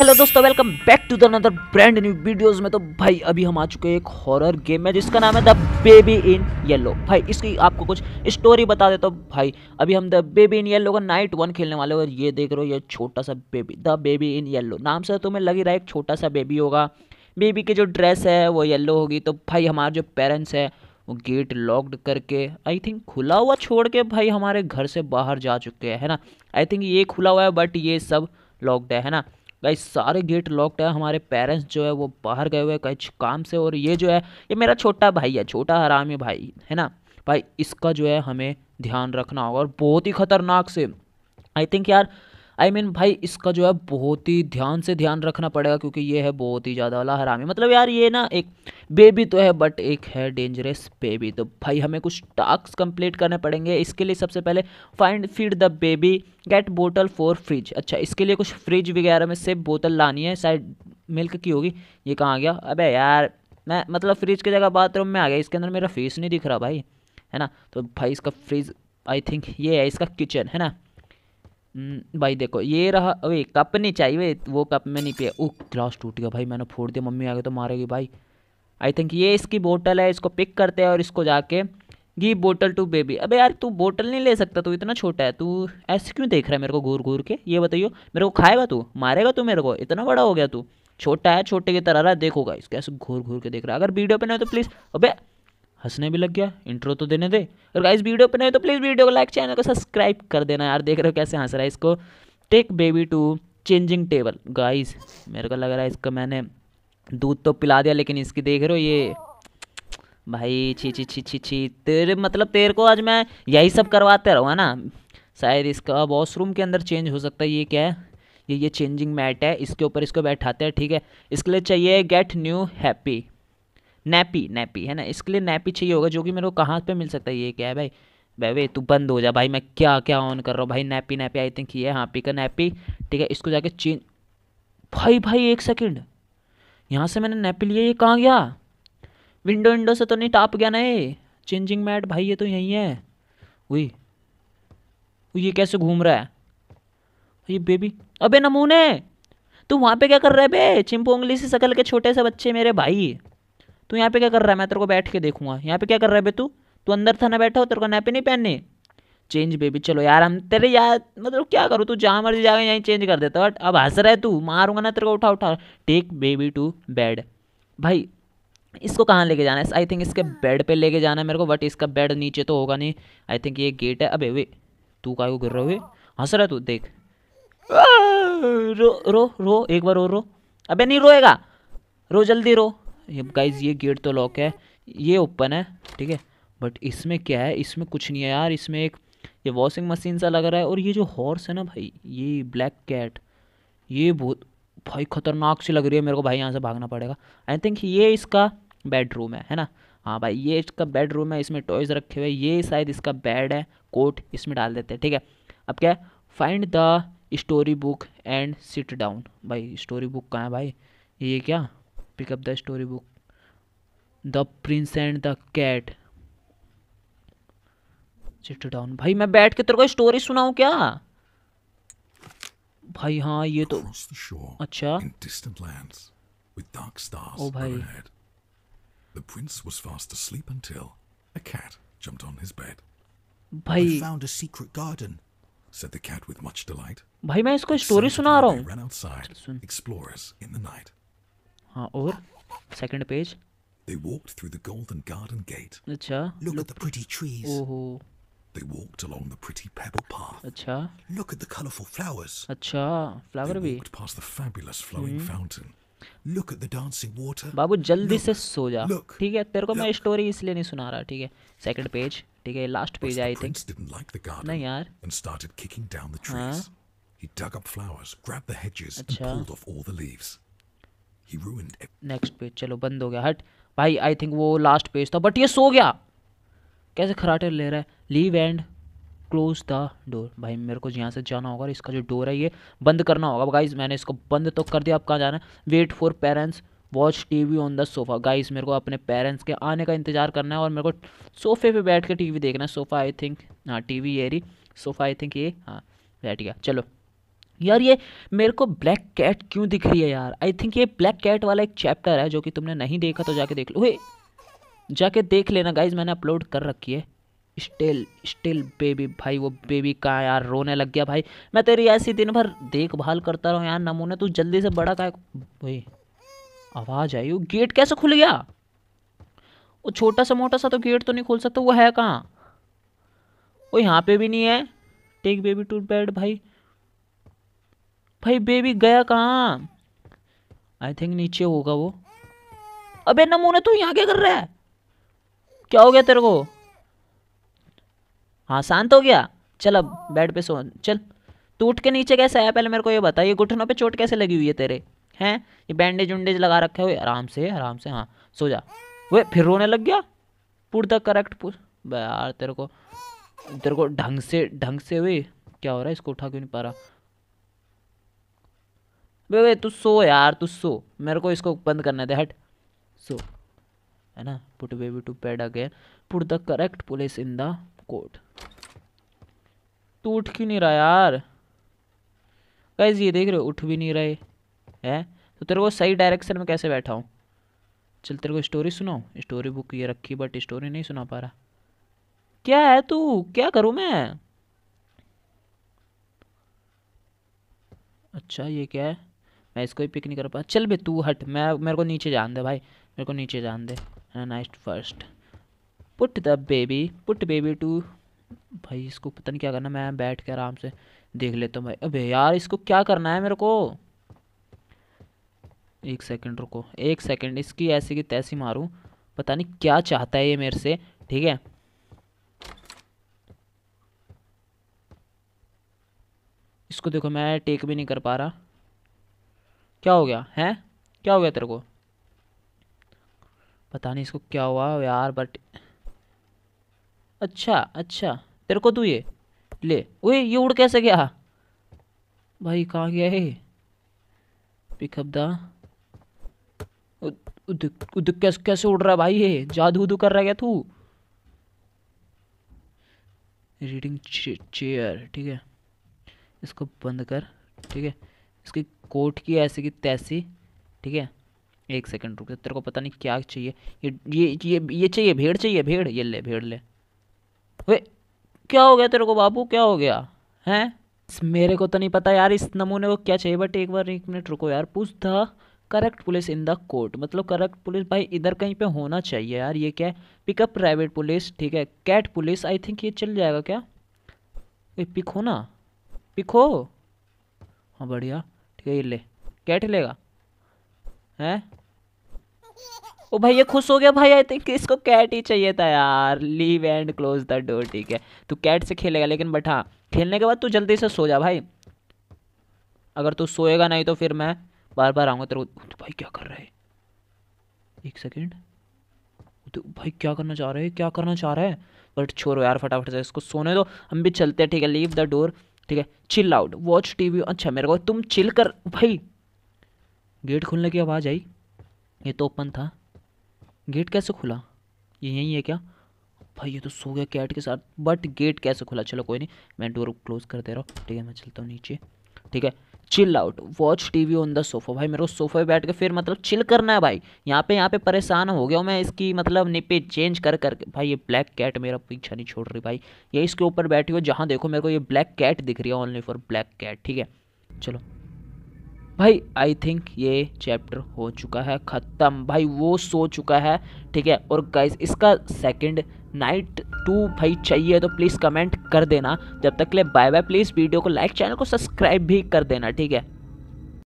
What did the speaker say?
Hello दोस्तों welcome back to the another brand new videos में तो भाई अभी हम आ चुके हैं एक हॉरर गेम में जिसका नाम है द बेबी इन येलो भाई इसकी आपको कुछ स्टोरी बता देता तो हूँ भाई अभी हम द बेबी इन येलो का नाइट वन खेलने वाले और ये देख रहे हो ये छोटा सा baby the baby in yellow नाम से तो तुम्हें लग ही रहा है एक छोटा सा बेबी होगा बेबी की जो ड्रेस है वो येल्लो होगी तो भाई हमारे जो पेरेंट्स है वो गेट लॉक्ड करके आई थिंक खुला हुआ छोड़ के भाई हमारे घर से बाहर जा चुके हैं ना आई थिंक ये खुला हुआ है बट ये सब लॉक्ड है ना गाइज सारे गेट लॉक्ड है हमारे पेरेंट्स जो है वो बाहर गए हुए हैं कुछ काम से और ये जो है ये मेरा छोटा भाई है छोटा हरामी भाई है ना भाई इसका जो है हमें ध्यान रखना होगा और बहुत ही खतरनाक से आई थिंक यार आई I मीन mean भाई इसका जो है बहुत ही ध्यान से ध्यान रखना पड़ेगा क्योंकि ये है बहुत ही ज़्यादा वाला हरामी मतलब यार ये ना एक बेबी तो है बट एक है डेंजरस बेबी तो भाई हमें कुछ टास्क कंप्लीट करने पड़ेंगे इसके लिए सबसे पहले find feed the baby get bottle for fridge अच्छा इसके लिए कुछ फ्रिज वगैरह में से बोतल लानी है शायद मिल्क की होगी ये कहाँ गया अब यार मैं मतलब फ्रिज की जगह बाथरूम में आ गया इसके अंदर मेरा फेस नहीं दिख रहा भाई है ना तो भाई इसका फ्रिज आई थिंक ये है इसका किचन है ना हम्म, भाई देखो ये रहा अरे कप नहीं चाहिए वे वो कप में नहीं पिया ओह ग्लास टूट गया भाई मैंने फोड़ दिया मम्मी आगे तो मारेगी भाई आई थिंक ये इसकी बोतल है इसको पिक करते हैं और इसको जाके गिव बोतल टू बेबी अबे यार तू बोतल नहीं ले सकता तू इतना छोटा है तू ऐसे क्यों देख रहा है मेरे को घूर घूर के ये बताइयो मेरे को खाएगा तू मारेगा तू मेरे को इतना बड़ा हो गया तू छोटा है छोटे की तरह रहा देखोगा इसको ऐसे घूर घूर के देख रहा है अगर वीडियो पे नहीं हो तो प्लीज़ अभी हंसने भी लग गया इंट्रो तो देने दे और गाइस वीडियो पर नहीं तो प्लीज़ वीडियो को लाइक चैनल को सब्सक्राइब कर देना यार देख रहे हो कैसे हंस रहा है इसको take baby to changing table guys मेरे को लग रहा है इसको मैंने दूध तो पिला दिया लेकिन इसकी देख रहे हो ये भाई छी छी छी छी छी तेरे मतलब तेरे को आज मैं यही सब करवाते रहूँगा ना शायद इसका वॉशरूम के अंदर चेंज हो सकता है ये क्या है ये ये चेंजिंग मैट है इसके ऊपर इसको बैठाते हैं ठीक है इसके लिए चाहिए get new happy nappy nappy है ना इसके लिए नैपी चाहिए होगा जो कि मेरे को कहाँ पर मिल सकता है ये क्या है भाई भाई तू बंद हो जा भाई मैं क्या क्या ऑन कर रहा हूँ भाई नैपी नैपी आई थिंक ये हाँ पी का नैपी ठीक है इसको जाके चेंज भाई भाई एक सेकेंड यहाँ से मैंने नैपी लिया ये कहाँ गया विंडो विंडो से तो नहीं टाप गया ना ये चेंजिंग मैट भाई ये तो यहीं है वही ये कैसे घूम रहा है ये बेबी अबे नमूने तू वहाँ पे क्या कर रहा है बे चिंपोंगली से सकल के छोटे से बच्चे मेरे भाई तू यहाँ पे क्या कर रहा है मैं तेरे को बैठ के देखूंगा यहाँ पे क्या कर रहा है बे तू तू अंदर था ना बैठा हो तेरे को नैपे नहीं पहनने चेंज बेबी चलो यार हम तेरे यार मतलब क्या करूँ तू जहाँ मर्जी जाएगा यहीं चेंज कर देता बट अब हंस रहा है तू मारूंगा ना तेरे को उठा उठा टेक बेबी टू बेड भाई इसको कहाँ लेके जाना है आई थिंक इसके बेड पे लेके जाना है मेरे को बट इसका बेड नीचे तो होगा नहीं आई थिंक ये गेट है अबे वे तू का गिर रहा हुए हंस रहा है तू देख रो रो रो एक बार रो रो अबे नहीं रोएगा रो जल्दी रो ये गाइज ये गेट तो लॉक है ये ओपन है ठीक है बट इसमें क्या है इसमें कुछ नहीं है यार इसमें एक ये वॉशिंग मशीन सा लग रहा है और ये जो हॉर्स है ना भाई ये ब्लैक कैट ये बहुत भाई ख़तरनाक सी लग रही है मेरे को भाई यहाँ से भागना पड़ेगा आई थिंक ये इसका बेडरूम है है ना हाँ भाई ये इसका बेडरूम है इसमें टॉयज़ रखे हुए ये शायद इसका बेड है कोट इसमें डाल देते हैं ठीक है अब क्या है find the story book and sit down भाई स्टोरी बुक कहाँ है भाई ये क्या pick up the storybook the prince and the cat sit down भाई मैं बैठ के तेरे को स्टोरी सुनाऊं क्या भाई हाँ ये तो अच्छा with dark stars oh, overhead. The prince was fast asleep until a cat jumped on his bed. Bhai. I found a secret garden, said the cat with much delight. भाई मैं इसको स्टोरी सुना रहा हूँ. ran outside, explorers in the night. और second page They walked through the golden garden gate. अच्छा Look at the pretty trees. ओहो They walked along the pretty pebble path. अच्छा Look at the colorful flowers. अच्छा flower They भी walked past the fabulous flowing fountain. Look at the dancing water. बाबू जल्दी से सो जा look, ठीक है तेरे को मैं स्टोरी इसलिए नहीं सुना रहा ठीक है Second page. ठीक है Last page The I think prince didn't like the नहीं यार and started kicking down the trees. He dug up flowers, grabbed the hedges, and pulled off all the leaves. Next page चलो बंद हो गया हट भाई आई थिंक वो last page था बट ये सो गया कैसे खराटे ले रहा है leave and close the door भाई मेरे को यहाँ से जाना होगा और इसका जो डोर है ये बंद करना होगा गाइज मैंने इसको बंद तो कर दिया आप कहाँ जाना है wait for parents watch TV on the sofa guys मेरे को अपने पेरेंट्स के आने का इंतजार करना है और मेरे को सोफे पे बैठ के टीवी देखना है सोफ़ा आई थिंक हाँ टीवी ये रही सोफ़ा आई थिंक ये हाँ बैठ गया चलो यार ये मेरे को ब्लैक कैट क्यों दिख रही है यार आई थिंक ये ब्लैक कैट वाला एक चैप्टर है जो कि तुमने नहीं देखा तो जाके देख लो वे जाके देख लेना गाइज मैंने अपलोड कर रखी है स्टिल स्टिल बेबी भाई वो बेबी का यार रोने लग गया भाई मैं तेरी ऐसी दिन भर देखभाल करता रहा यार नमूने तू जल्दी से बड़ा का भाई आवाज़ आई वो गेट कैसे खुल गया वो छोटा सा मोटा सा तो गेट तो नहीं खोल सकता वो है कहाँ वो यहाँ पे भी नहीं है टेक बेबी टू बेड भाई भाई बेबी गया कहाँ आई थिंक नीचे होगा वो अबे नमूने तू यहाँ क्या कर रहा है क्या हो गया तेरे को हाँ शांत हो गया चल अब बेड पे सो चल तू उठ के नीचे कैसे आया पहले मेरे को ये बता ये घुटनों पे चोट कैसे लगी हुई है तेरे हैं ये बैंडेज उंडेज लगा रखे हुए आराम से आराम से हाँ सो जा वे फिर रोने लग गया पुट द करेक्ट यार तेरे को तेरे को ढंग से ढंग से हुई क्या हो रहा है इसको उठा क्यों नहीं पा रहा बे बे तू सो यार तू सो मेरे को इसको बंद करने दे हट सो है ना put baby to bed again put the correct police in the court तू उठ क्यों नहीं रहा यार गाइज ये देख रहे हो उठ भी नहीं रहे है तो तेरे को सही डायरेक्शन में कैसे बैठा हूँ चल तेरे को स्टोरी सुनाओ स्टोरी बुक ये रखी बट स्टोरी नहीं सुना पा रहा क्या है तू क्या करूँ मैं अच्छा ये क्या है मैं इसको ही पिक नहीं कर पा चल भाई तू हट मैं मेरे को नीचे जान दे भाई मेरे को नीचे जान दे nice first put the baby put baby to भाई इसको पता नहीं क्या करना मैं बैठ के आराम से देख लेता हूँ भाई अबे यार इसको क्या करना है मेरे को एक सेकंड रुको एक सेकंड इसकी ऐसी की तैसी मारूं पता नहीं क्या चाहता है ये मेरे से ठीक है इसको देखो मैं टेक भी नहीं कर पा रहा क्या हो गया हैं क्या हो गया तेरे को पता नहीं इसको क्या हुआ यार बट अच्छा अच्छा तेरे को तू ये ले ओए ये उड़ कैसे गया भाई कहाँ गया है पिकअप दा कैसे कैसे उड़ रहा है भाई ये जादू उदू कर रहा है क्या तू रीडिंग चेयर ठीक है इसको बंद कर ठीक है इसकी कोट की ऐसे की तैसी ठीक है एक सेकंड रुक तेरे को पता नहीं क्या चाहिए ये ये ये ये चाहिए भेड़ चाहिए भेड़ ये ले भेड़ ले वे क्या हो गया तेरे को बाबू क्या हो गया हैं मेरे को तो नहीं पता यार इस नमूने को क्या चाहिए बट एक बार एक मिनट रुको यार पूछ the correct police in the court मतलब करेक्ट पुलिस भाई इधर कहीं पे होना चाहिए यार ये क्या है पिकअप प्राइवेट पुलिस ठीक है कैट पुलिस आई थिंक ये चल जाएगा क्या पिक हो ना पिक हो हाँ बढ़िया ये ले कैट लेगा हैं ओ भाई ये खुश हो गया भाई आई थिंक इसको कैट ही चाहिए था यार leave and close the door ठीक है तू कैट से खेलेगा लेकिन बट हाँ खेलने के बाद तू जल्दी से सो जा भाई अगर तू सोएगा नहीं तो फिर मैं बार बार आऊँगा तेरे को तो भाई क्या कर रहा है एक सेकेंड तो भाई क्या करना चाह रहे है क्या करना चाह रहा है बट छोड़ो यार फटाफट से इसको सोने दो हम भी चलते हैं ठीक है लीव द डोर ठीक है चिल आउट वॉच टीवी अच्छा मेरे को तुम चिल कर भाई गेट खुलने की आवाज़ आई ये तो ओपन था गेट कैसे खुला ये यही है क्या भाई ये तो सो गया कैट के साथ बट गेट कैसे खुला चलो कोई नहीं मैं डोर क्लोज कर दे रहा हूँ ठीक है मैं चलता हूँ नीचे ठीक है chill out watch TV on the sofa भाई मेरे को सोफ़ा पे बैठ के फिर मतलब चिल करना है भाई यहाँ पे यहाँ पे परेशान हो गया हूँ मैं इसकी मतलब निपे चेंज कर कर भाई ये ब्लैक कैट मेरा पीछा नहीं छोड़ रही भाई ये इसके ऊपर बैठी हो जहाँ देखो मेरे को ये ब्लैक कैट दिख रही है ओनली फॉर ब्लैक कैट ठीक है चलो भाई आई थिंक ये चैप्टर हो चुका है ख़त्म भाई वो सो चुका है ठीक है और गाइज इसका सेकंड नाइट टू भाई चाहिए तो प्लीज़ कमेंट कर देना जब तक के लिए बाय बाय प्लीज़ वीडियो को लाइक चैनल को सब्सक्राइब भी कर देना ठीक है